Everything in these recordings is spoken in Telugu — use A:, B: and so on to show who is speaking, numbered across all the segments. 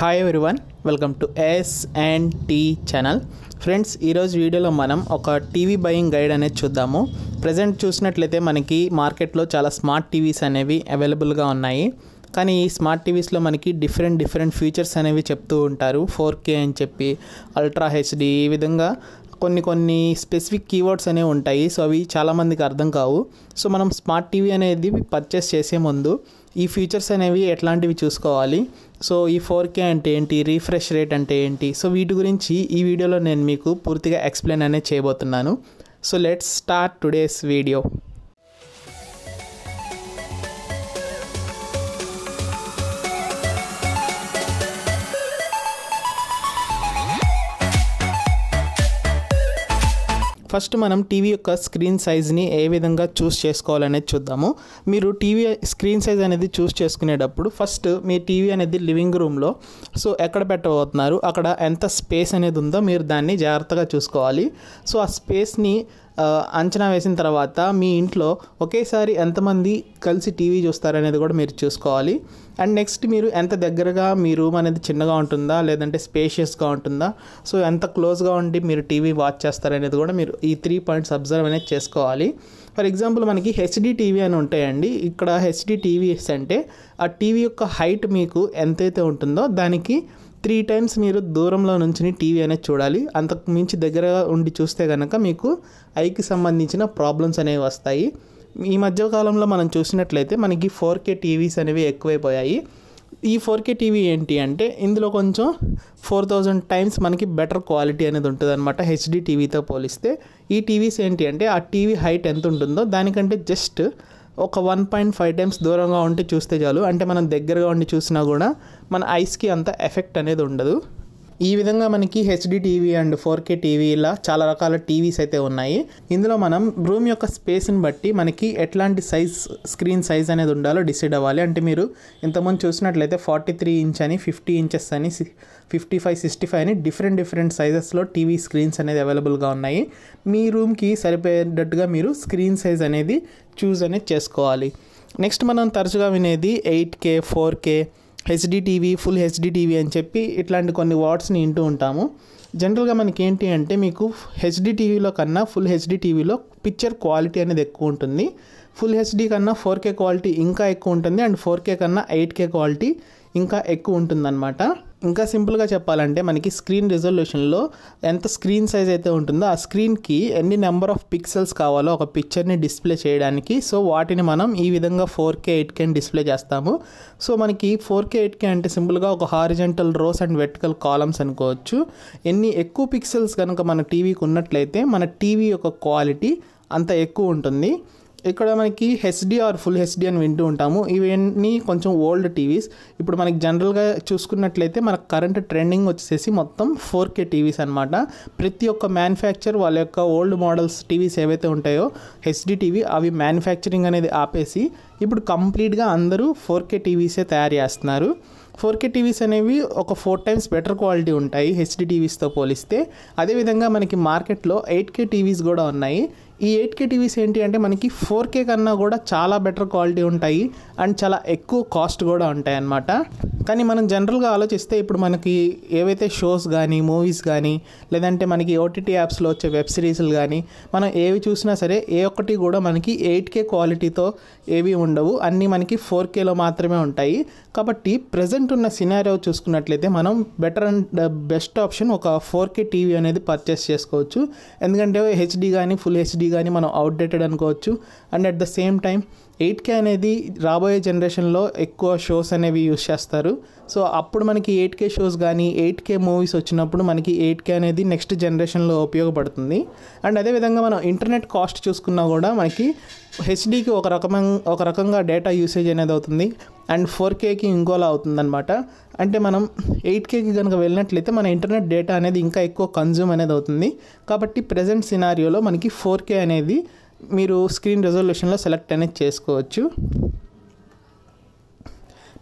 A: hi everyone welcome to S and T channel friends ఈరోజు వీడియోలో మనం ఒక టీవీ బయింగ్ గైడ్ అనేది చూద్దాము ప్రజెంట్ చూసినట్లయితే మనకి మార్కెట్లో చాలా స్మార్ట్ టీవీస్ అనేవి అవైలబుల్గా ఉన్నాయి కానీ ఈ స్మార్ట్ టీవీస్లో మనకి డిఫరెంట్ డిఫరెంట్ ఫీచర్స్ అనేవి చెప్తూ ఉంటారు ఫోర్ కే అని చెప్పి అల్ట్రా హెచ్డి ఈ విధంగా కొన్ని కొన్ని స్పెసిఫిక్ కీవర్డ్స్ అనేవి ఉంటాయి సో అవి చాలామందికి అర్థం కావు సో మనం స్మార్ట్ టీవీ అనేది పర్చేస్ చేసే ముందు ఈ ఫీచర్స్ అనేవి ఎట్లాంటివి చూసుకోవాలి సో ఈ ఫోర్ కే అంటే ఏంటి రీఫ్రెష్ రేట్ అంటే ఏంటి సో వీటి గురించి ఈ వీడియోలో నేను మీకు పూర్తిగా ఎక్స్ప్లెయిన్ అనేది చేయబోతున్నాను so let's start today's video first మనం టీవీ యొక్క స్క్రీన్ సైజ్ని ఏ విధంగా చూస్ చేసుకోవాలనేది చూద్దాము మీరు టీవీ స్క్రీన్ సైజ్ అనేది చూస్ చేసుకునేటప్పుడు ఫస్ట్ మీ టీవీ అనేది లివింగ్ రూమ్లో సో ఎక్కడ పెట్టబోతున్నారు అక్కడ ఎంత స్పేస్ అనేది ఉందో మీరు దాన్ని జాగ్రత్తగా చూసుకోవాలి సో ఆ స్పేస్ని అంచనా వేసిన తర్వాత మీ ఇంట్లో ఒకేసారి ఎంతమంది కలిసి టీవీ చూస్తారనేది కూడా మీరు చూసుకోవాలి అండ్ నెక్స్ట్ మీరు ఎంత దగ్గరగా మీ రూమ్ అనేది చిన్నగా ఉంటుందా లేదంటే స్పేషియస్గా ఉంటుందా సో ఎంత క్లోజ్గా ఉండి మీరు టీవీ వాచ్ చేస్తారనేది కూడా మీరు ఈ త్రీ పాయింట్స్ అబ్జర్వ్ అనేది చేసుకోవాలి ఫర్ ఎగ్జాంపుల్ మనకి హెచ్డి టీవీ అని ఉంటాయండి ఇక్కడ హెచ్డి టీవీస్ అంటే ఆ టీవీ యొక్క హైట్ మీకు ఎంతైతే ఉంటుందో దానికి త్రీ టైమ్స్ మీరు దూరంలో నుంచి టీవీ అనేది చూడాలి అంతకు మించి దగ్గరగా ఉండి చూస్తే కనుక మీకు ఐకి సంబంధించిన ప్రాబ్లమ్స్ అనేవి వస్తాయి ఈ మధ్యకాలంలో మనం చూసినట్లయితే మనకి ఫోర్ కే టీవీస్ అనేవి ఎక్కువైపోయాయి ఈ ఫోర్ కే టీవీ ఏంటి అంటే ఇందులో కొంచెం ఫోర్ థౌజండ్ టైమ్స్ మనకి బెటర్ క్వాలిటీ అనేది ఉంటుంది అనమాట హెచ్డి టీవీతో పోలిస్తే ఈ టీవీస్ ఏంటి అంటే ఆ టీవీ హైట్ ఎంత ఉంటుందో దానికంటే జస్ట్ ఒక వన్ పాయింట్ ఫైవ్ టైమ్స్ దూరంగా ఉంటే చూస్తే చాలు అంటే మనం దగ్గరగా ఉండి చూసినా కూడా మన ఐస్కి అంత ఎఫెక్ట్ అనేది ఉండదు ఈ విధంగా మనకి HD TV and four K TV ఇలా చాలా రకాల టీవీస్ అయితే ఉన్నాయి ఇందులో మనం రూమ్ యొక్క స్పేస్ని బట్టి మనకి ఎట్లాంటి సైజ్ స్క్రీన్ సైజ్ అనేది ఉండాలో డిసైడ్ అవ్వాలి అంటే మీరు ఇంతకుముందు చూసినట్లయితే ఫార్టీ త్రీ ఇంచ్ అని ఫిఫ్టీ ఇంచెస్ అని ఫిఫ్టీ ఫైవ్ సిక్స్టీ ఫైవ్ అని డిఫరెంట్ డిఫరెంట్ సైజెస్లో టీవీ స్క్రీన్స్ అనేది అవైలబుల్గా ఉన్నాయి మీ రూమ్కి సరిపోయేటట్టుగా మీరు స్క్రీన్ సైజ్ అనేది చూజ్ అనేది చేసుకోవాలి నెక్స్ట్ మనం తరచుగా వినేది eight K four K TV full TV అని చెప్పి ఇట్లాంటి కొన్ని వర్డ్స్ని వింటూ ఉంటాము జనరల్గా మనకి ఏంటి అంటే మీకు హెచ్డిటీవీలో కన్నా ఫుల్ హెచ్డిటీవీలో పిక్చర్ క్వాలిటీ అనేది ఎక్కువ ఉంటుంది ఫుల్ హెచ్డి కన్నా ఫోర్ కే క్వాలిటీ ఇంకా ఎక్కువ ఉంటుంది అండ్ ఫోర్ కే కన్నా ఎయిట్ కే క్వాలిటీ ఇంకా ఎక్కువ ఉంటుందన్నమాట ఇంకా సింపుల్గా చెప్పాలంటే మనకి స్క్రీన్ రిజల్యూషన్లో ఎంత స్క్రీన్ సైజ్ అయితే ఉంటుందో ఆ స్క్రీన్కి ఎన్ని నెంబర్ ఆఫ్ పిక్సెల్స్ కావాలో ఒక పిక్చర్ని డిస్ప్లే చేయడానికి సో వాటిని మనం ఈ విధంగా four K eight K display చేస్తాము సో మనకి ఫోర్ కే ఎయిట్ కే అంటే సింపుల్గా ఒక horizontal rows and vertical columns అనుకోవచ్చు ఎన్ని ఎక్కువ పిక్సెల్స్ కనుక మన టీవీకి ఉన్నట్లయితే మన టీవీ యొక్క క్వాలిటీ అంత ఎక్కువ ఉంటుంది ఇక్కడ మనకి హెచ్డి ఆర్ ఫుల్ హెచ్డి అని వింటూ ఉంటాము ఇవన్నీ కొంచెం ఓల్డ్ టీవీస్ ఇప్పుడు మనకి జనరల్గా చూసుకున్నట్లయితే మనకు కరెంట్ ట్రెండింగ్ వచ్చేసి మొత్తం ఫోర్ కే టీవీస్ అనమాట ప్రతి ఒక్క మ్యానుఫ్యాక్చర్ వాళ్ళ యొక్క ఓల్డ్ మోడల్స్ టీవీస్ ఏవైతే ఉంటాయో హెచ్డి టీవీ అవి మ్యానుఫ్యాక్చరింగ్ అనేది ఆపేసి ఇప్పుడు కంప్లీట్గా అందరూ ఫోర్ కే టీవీసే తయారు చేస్తున్నారు ఫోర్ కే టీవీస్ అనేవి ఒక ఫోర్ టైమ్స్ బెటర్ క్వాలిటీ ఉంటాయి హెచ్డి టీవీస్తో పోలిస్తే అదేవిధంగా మనకి మార్కెట్లో ఎయిట్ కే టీవీస్ కూడా ఉన్నాయి ఈ ఎయిట్ కే టీవీస్ ఏంటి అంటే మనకి ఫోర్ కే కన్నా కూడా చాలా బెటర్ క్వాలిటీ ఉంటాయి అండ్ చాలా ఎక్కువ కాస్ట్ కూడా ఉంటాయి అన్నమాట కానీ మనం జనరల్గా ఆలోచిస్తే ఇప్పుడు మనకి ఏవైతే షోస్ కానీ మూవీస్ కానీ లేదంటే మనకి ఓటీటీ యాప్స్లో వచ్చే వెబ్ సిరీస్లు కానీ మనం ఏవి చూసినా సరే ఏ ఒక్కటి కూడా మనకి ఎయిట్ కే క్వాలిటీతో ఏవి ఉండవు అన్నీ మనకి ఫోర్ కేలో మాత్రమే ఉంటాయి కాబట్టి ప్రజెంట్ ఉన్న సినారియో చూసుకున్నట్లయితే మనం బెటర్ అండ్ బెస్ట్ ఆప్షన్ ఒక ఫోర్ కే టీవీ అనేది పర్చేస్ చేసుకోవచ్చు ఎందుకంటే హెచ్డి కానీ ఫుల్ హెచ్డి కానీ మనం అవుట్డేటెడ్ అనుకోవచ్చు and at the same time eight K అనేది రాబోయే జనరేషన్లో ఎక్కువ షోస్ అనేవి యూస్ చేస్తారు సో అప్పుడు మనకి ఎయిట్ కే షోస్ కానీ ఎయిట్ కే మూవీస్ వచ్చినప్పుడు మనకి ఎయిట్ కే అనేది నెక్స్ట్ జనరేషన్లో ఉపయోగపడుతుంది అండ్ అదేవిధంగా మనం ఇంటర్నెట్ కాస్ట్ చూసుకున్నా కూడా మనకి హెచ్డీకి ఒక రకమైన ఒక రకంగా డేటా యూసేజ్ అనేది అవుతుంది అండ్ ఫోర్ కేకి ఇంకోలా అవుతుందనమాట అంటే మనం ఎయిట్ కేకి కనుక వెళ్ళినట్లయితే మన ఇంటర్నెట్ డేటా అనేది ఇంకా ఎక్కువ కన్జ్యూమ్ అనేది అవుతుంది కాబట్టి ప్రజెంట్ సినారియోలో మనకి ఫోర్ కే అనేది మీరు స్క్రీన్ రెజల్యూషన్లో సెలెక్ట్ అనేది చేసుకోవచ్చు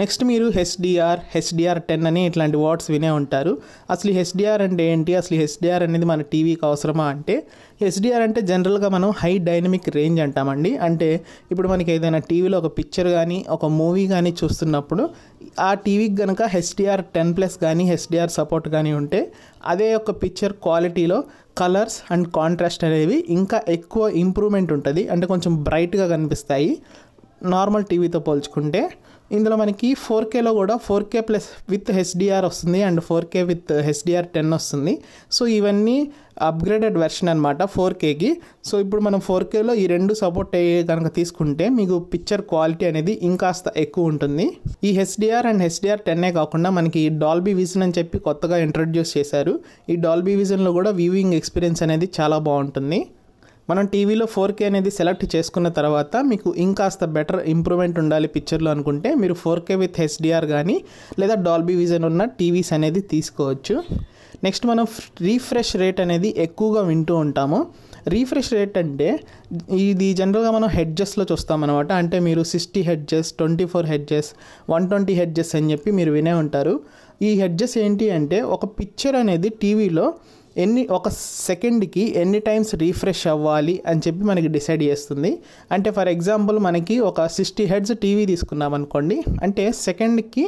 A: నెక్స్ట్ మీరు హెచ్డిఆర్ హెచ్డిఆర్ టెన్ అని ఇట్లాంటి వర్డ్స్ వినే ఉంటారు అసలు హెచ్డిఆర్ అంటే ఏంటి అసలు హెచ్డిఆర్ అనేది మన టీవీకి అవసరమా అంటే హెచ్డిఆర్ అంటే జనరల్గా మనం హై డైనమిక్ రేంజ్ అంటామండి అంటే ఇప్పుడు మనకి ఏదైనా టీవీలో ఒక పిక్చర్ కానీ ఒక మూవీ కానీ చూస్తున్నప్పుడు ఆ టీవీకి కనుక హెచ్డిఆర్ టెన్ ప్లస్ కానీ హెచ్డిఆర్ సపోర్ట్ కానీ ఉంటే అదే యొక్క పిక్చర్ క్వాలిటీలో కలర్స్ అండ్ కాంట్రాస్ట్ అనేవి ఇంకా ఎక్కువ ఇంప్రూవ్మెంట్ ఉంటుంది అంటే కొంచెం బ్రైట్గా కనిపిస్తాయి నార్మల్ టీవీతో పోల్చుకుంటే ఇందులో మనకి ఫోర్ కేలో కూడా four K plus with HDR వస్తుంది and four K with HDR ten వస్తుంది సో ఇవన్నీ అప్గ్రేడెడ్ వెర్షన్ అనమాట ఫోర్ కేకి సో ఇప్పుడు మనం ఫోర్ కేలో ఈ రెండు సపోర్ట్ అయ్యే కనుక తీసుకుంటే మీకు పిక్చర్ క్వాలిటీ అనేది ఇంకాస్త ఎక్కువ ఉంటుంది ఈ హెచ్డిఆర్ అండ్ హెచ్డిఆర్ టెన్నే కాకుండా మనకి డాల్బీ విజన్ అని చెప్పి కొత్తగా ఇంట్రడ్యూస్ చేశారు ఈ డాల్బీ విజన్లో కూడా వ్యూవింగ్ ఎక్స్పీరియన్స్ అనేది చాలా బాగుంటుంది మనం టీవీలో ఫోర్ కే అనేది సెలెక్ట్ చేసుకున్న తర్వాత మీకు ఇంకాస్త బెటర్ ఇంప్రూవ్మెంట్ ఉండాలి పిక్చర్లో అనుకుంటే మీరు ఫోర్ కే విత్ హెచ్డిఆర్ కానీ లేదా డాల్బీ విజన్ ఉన్న టీవీస్ అనేది తీసుకోవచ్చు నెక్స్ట్ మనం రీఫ్రెష్ రేట్ అనేది ఎక్కువగా వింటూ ఉంటాము రీఫ్రెష్ రేట్ అంటే ఇది జనరల్గా మనం హెడ్జెస్లో చూస్తామన్నమాట అంటే మీరు sixty hertz twenty four hertz one twenty hertz అని చెప్పి మీరు వినే ఉంటారు ఈ హెడ్జెస్ ఏంటి అంటే ఒక పిక్చర్ అనేది టీవీలో ఎన్ని ఒక సెకండ్కి ఎన్ని టైమ్స్ రీఫ్రెష్ అవ్వాలి అని చెప్పి మనకి డిసైడ్ చేస్తుంది అంటే ఫర్ ఎగ్జాంపుల్ మనకి ఒక సిక్స్టీ హెడ్స్ టీవీ తీసుకున్నాం అనుకోండి అంటే సెకండ్కి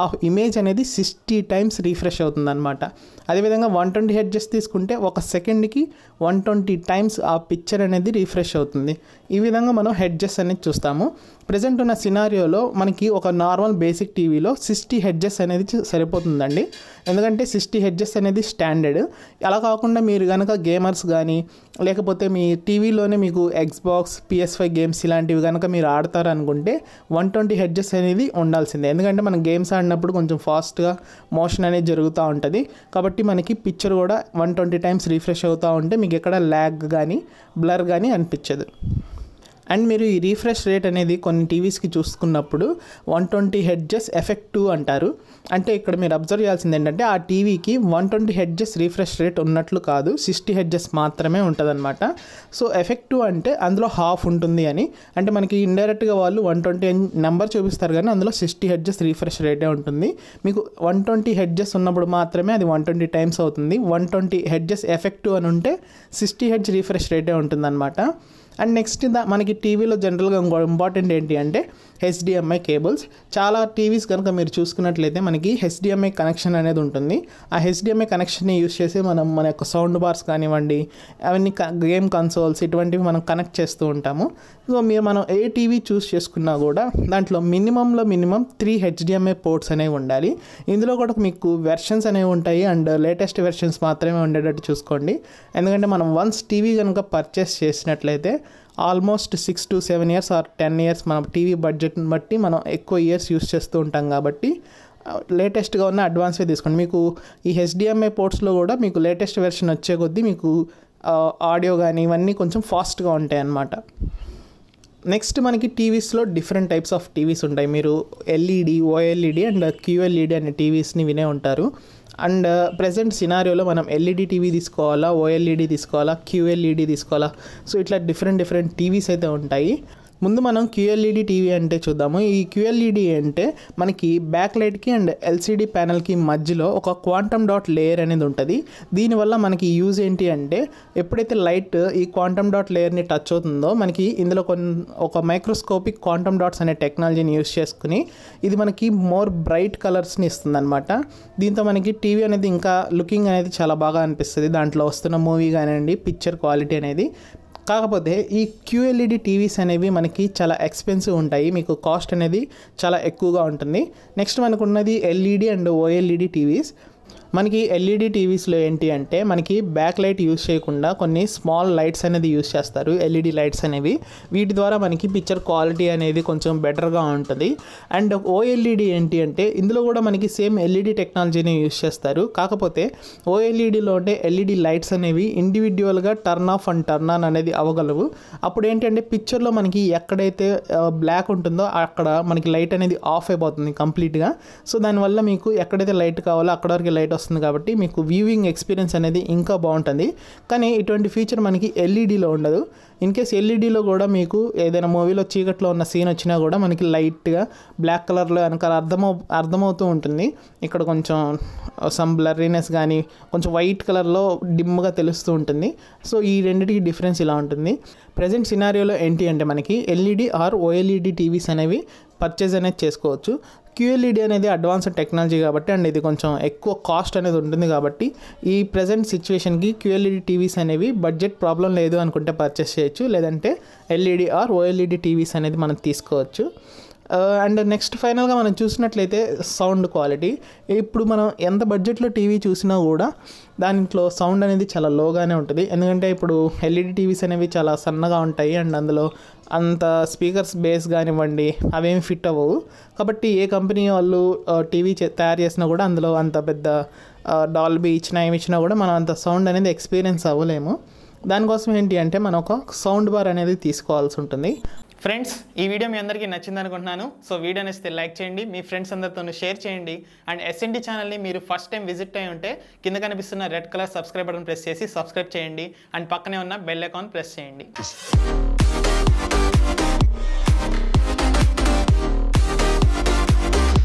A: ఆ ఇమేజ్ అనేది సిక్స్టీ టైమ్స్ రీఫ్రెష్ అవుతుంది అనమాట అదేవిధంగా వన్ ట్వంటీ హెడ్జెస్ తీసుకుంటే ఒక సెకండ్కి వన్ ట్వంటీ టైమ్స్ ఆ పిక్చర్ అనేది రీఫ్రెష్ అవుతుంది ఈ విధంగా మనం హెడ్జెస్ అనేది చూస్తాము ప్రజెంట్ ఉన్న సినారియోలో మనకి ఒక నార్మల్ బేసిక్ టీవీలో సిక్స్టీ హెడ్జెస్ అనేది సరిపోతుందండి ఎందుకంటే సిక్స్టీ హెడ్జెస్ అనేది స్టాండర్డ్ అలా కాకుండా మీరు కనుక గేమర్స్ కానీ లేకపోతే మీ టీవీలోనే మీకు ఎక్స్బాక్స్ పిఎస్ ఫైవ్ గేమ్స్ ఇలాంటివి కనుక మీరు ఆడతారనుకుంటే వన్ ట్వంటీ హెడ్జెస్ అనేది ఉండాల్సిందే ఎందుకంటే మనం గేమ్స్ ఆడినప్పుడు కొంచెం ఫాస్ట్గా మోషన్ అనేది జరుగుతూ ఉంటుంది కాబట్టి మనకి పిక్చర్ కూడా వన్ ట్వంటీ టైమ్స్ రిఫ్రెష్ అవుతూ ఉంటే మీకు ఎక్కడ ల్యాగ్ కానీ బ్లర్ కానీ అనిపించదు అండ్ మీరు ఈ రీఫ్రెష్ రేట్ అనేది కొన్ని టీవీస్కి చూసుకున్నప్పుడు one twenty hertz effect too అంటారు అంటే ఇక్కడ మీరు అబ్జర్వ్ చేయాల్సింది ఏంటంటే ఆ టీవీకి one twenty hertz refresh rate ఉన్నట్లు కాదు సిక్స్టీ హెడ్జెస్ మాత్రమే ఉంటుందన్నమాట సో ఎఫెక్ట్ టూ అంటే అందులో హాఫ్ ఉంటుంది అని అంటే మనకి ఇండైరెక్ట్గా వాళ్ళు వన్ ట్వంటీ నెంబర్ చూపిస్తారు కానీ అందులో సిక్స్టీ హెడ్జెస్ రీఫ్రెష్ రేటే ఉంటుంది మీకు వన్ ట్వంటీ హెడ్జెస్ ఉన్నప్పుడు మాత్రమే అది వన్ ట్వంటీ టైమ్స్ అవుతుంది one twenty hertz effect too అని ఉంటే సిక్స్టీ హెడ్జ్ రీఫ్రెష్ రేటే ఉంటుందన్నమాట అండ్ నెక్స్ట్ దా మనకి టీవీలో జనరల్గా ఇంకో ఇంపార్టెంట్ ఏంటి అంటే హెచ్డిఎంఐ కేబుల్స్ చాలా టీవీస్ కనుక మీరు చూసుకున్నట్లయితే మనకి హెచ్డిఎంఐ కనెక్షన్ అనేది ఉంటుంది ఆ హెచ్డిఎంఐ కనెక్షన్ని యూస్ చేసి మనం మన యొక్క సౌండ్ బార్స్ కానివ్వండి అవన్నీ గేమ్ కన్సోల్స్ ఇటువంటివి మనం కనెక్ట్ చేస్తూ ఉంటాము సో మీరు మనం ఏ టీవీ చూస్ చేసుకున్నా కూడా దాంట్లో మినిమంలో మినిమం త్రీ హెచ్డిఎంఐ పోర్ట్స్ అనేవి ఉండాలి ఇందులో కూడా మీకు వెర్షన్స్ అనేవి ఉంటాయి అండ్ లేటెస్ట్ వెర్షన్స్ మాత్రమే ఉండేటట్టు చూసుకోండి ఎందుకంటే మనం వన్స్ టీవీ కనుక పర్చేస్ చేసినట్లయితే almost six to seven years or ten years మనం టీవీ బడ్జెట్ని బట్టి మనం ఎక్కువ ఇయర్స్ యూస్ చేస్తూ ఉంటాం కాబట్టి లేటెస్ట్గా ఉన్న అడ్వాన్స్వే తీసుకోండి మీకు ఈ హెచ్డిఎంఐ పోర్ట్స్లో కూడా మీకు లేటెస్ట్ వెర్షన్ వచ్చే కొద్దీ మీకు ఆడియో కానీ ఇవన్నీ కొంచెం ఫాస్ట్గా ఉంటాయి అన్నమాట నెక్స్ట్ మనకి టీవీస్లో డిఫరెంట్ టైప్స్ ఆఫ్ టీవీస్ ఉంటాయి మీరు ఎల్ఈడి ఓఎల్ఈడి అండ్ క్యూఎల్ఈడి అనే టీవీస్ని వినే ఉంటారు అండ్ ప్రజెంట్ సినారియోలో మనం ఎల్ఈడి టీవీ e తీసుకోవాలా ఓఎల్ఈడి e తీసుకోవాలా క్యూఎల్ఈడి e తీసుకోవాలా సో ఇట్లా డిఫరెంట్ డిఫరెంట్ టీవీస్ అయితే ఉంటాయి ముందు మనం క్యూఎల్ఈడి టీవీ అంటే చూద్దాము ఈ క్యూఎల్ఈడి అంటే మనకి బ్యాక్ లైట్కి అండ్ ఎల్సిడి ప్యానెల్కి మధ్యలో ఒక క్వాంటమ్ డాట్ లేయర్ అనేది ఉంటుంది దీనివల్ల మనకి యూజ్ ఏంటి అంటే ఎప్పుడైతే లైట్ ఈ క్వాంటమ్ డాట్ లేయర్ని టచ్ అవుతుందో మనకి ఇందులో కొన్ని ఒక మైక్రోస్కోపిక్ క్వాంటమ్ డాట్స్ అనే టెక్నాలజీని యూజ్ చేసుకుని ఇది మనకి మోర్ బ్రైట్ కలర్స్ని ఇస్తుంది అనమాట దీంతో మనకి టీవీ అనేది ఇంకా లుకింగ్ అనేది చాలా బాగా అనిపిస్తుంది దాంట్లో వస్తున్న మూవీ కానివ్వండి పిక్చర్ క్వాలిటీ అనేది కాకపోతే ఈ క్యూఎల్ఈడి టీవీస్ అనేవి మనకి చాలా ఎక్స్పెన్సివ్ ఉంటాయి మీకు కాస్ట్ అనేది చాలా ఎక్కువగా ఉంటుంది నెక్స్ట్ మనకు ఉన్నది ఎల్ఈడి అండ్ ఓఎల్ఈడి టీవీస్ మనకి ఎల్ఈడి టీవీస్లో e ఏంటి అంటే మనకి బ్యాక్ లైట్ యూస్ చేయకుండా కొన్ని స్మాల్ లైట్స్ అనేది యూస్ చేస్తారు ఎల్ఈడి లైట్స్ e అనేవి వీటి ద్వారా మనకి పిక్చర్ క్వాలిటీ అనేది కొంచెం బెటర్గా ఉంటుంది అండ్ ఓఎల్ఈడి e ఏంటి అంటే ఇందులో కూడా మనకి సేమ్ ఎల్ఈడి టెక్నాలజీని యూస్ చేస్తారు కాకపోతే ఓఎల్ఈడిలో ఉండే ఎల్ఈడి లైట్స్ అనేవి ఇండివిజువల్గా turn off and turn on అనేది అవ్వగలవు అప్పుడు ఏంటంటే పిక్చర్లో మనకి ఎక్కడైతే బ్లాక్ ఉంటుందో అక్కడ మనకి లైట్ అనేది ఆఫ్ అయిపోతుంది కంప్లీట్గా సో దానివల్ల మీకు ఎక్కడైతే లైట్ కావాలో అక్కడ వరకు లైట్ వస్తుంది వస్తుంది కాబట్టి మీకు వ్యూవింగ్ ఎక్స్పీరియన్స్ అనేది ఇంకా బాగుంటుంది కానీ ఇటువంటి ఫీచర్ మనకి ఎల్ఈడీలో e ఉండదు ఇన్ కేస్ ఎల్ఈడీలో కూడా మీకు ఏదైనా మూవీలో చీకట్లో ఉన్న సీన్ వచ్చినా కూడా మనకి లైట్గా బ్లాక్ కలర్లో వెనక అర్థమవు అర్థమవుతూ ఉంటుంది ఇక్కడ కొంచెం సమ్ బ్లర్రీనెస్ కానీ కొంచెం వైట్ కలర్లో డిమ్గా తెలుస్తూ ఉంటుంది సో ఈ రెండింటికి డిఫరెన్స్ ఇలా ఉంటుంది ప్రజెంట్ సినారియోలో ఏంటి అంటే మనకి ఎల్ఈడి ఆర్ ఓఎల్ఈడి టీవీస్ అనేవి పర్చేజ్ అనేది చేసుకోవచ్చు క్యూఎల్ఈడి అనేది అడ్వాన్స్ టెక్నాలజీ కాబట్టి అండ్ ఇది కొంచెం ఎక్కువ కాస్ట్ అనేది ఉంటుంది కాబట్టి ఈ ప్రజెంట్ సిచ్యువేషన్కి క్యూఎల్ఈడి టీవీస్ అనేవి బడ్జెట్ ప్రాబ్లం లేదు అనుకుంటే పర్చేస్ చేయొచ్చు లేదంటే ఎల్ఈడి ఆర్ ఓఎల్ఈడి టీవీస్ అనేది మనం తీసుకోవచ్చు అండ్ నెక్స్ట్ ఫైనల్గా మనం చూసినట్లయితే సౌండ్ క్వాలిటీ ఇప్పుడు మనం ఎంత బడ్జెట్లో టీవీ చూసినా కూడా దాంట్లో సౌండ్ అనేది చాలా లోగానే ఉంటుంది ఎందుకంటే ఇప్పుడు ఎల్ఈడి టీవీస్ e అనేవి చాలా సన్నగా ఉంటాయి అండ్ అందులో అంత స్పీకర్స్ బేస్ కానివ్వండి అవేమి ఫిట్ అవ్వవు కాబట్టి ఏ కంపెనీ వాళ్ళు టీవీ uh, తయారు చేసినా కూడా అందులో అంత పెద్ద డాల్బీ uh, ఇచ్చినా ఏమి ఇచ్చినా కూడా మనం అంత సౌండ్ అనేది ఎక్స్పీరియన్స్ అవ్వలేము దానికోసం ఏంటి అంటే మనం ఒక సౌండ్ బార్ అనేది తీసుకోవాల్సి ఉంటుంది ఫ్రెండ్స్ ఈ వీడియో మీ అందరికీ నచ్చింది అనుకుంటున్నాను సో వీడియో నచ్చితే లైక్ చేయండి మీ ఫ్రెండ్స్ అందరితోనూ షేర్ చేయండి అండ్ ఎస్ఎన్టీ ఛానల్ని మీరు ఫస్ట్ టైం విజిట్ అయి ఉంటే కింద కనిపిస్తున్న red colour subscribe button press చేసి సబ్స్క్రైబ్ చేయండి అండ్ పక్కనే ఉన్న బెల్ అకౌంట్ ప్రెస్ చేయండి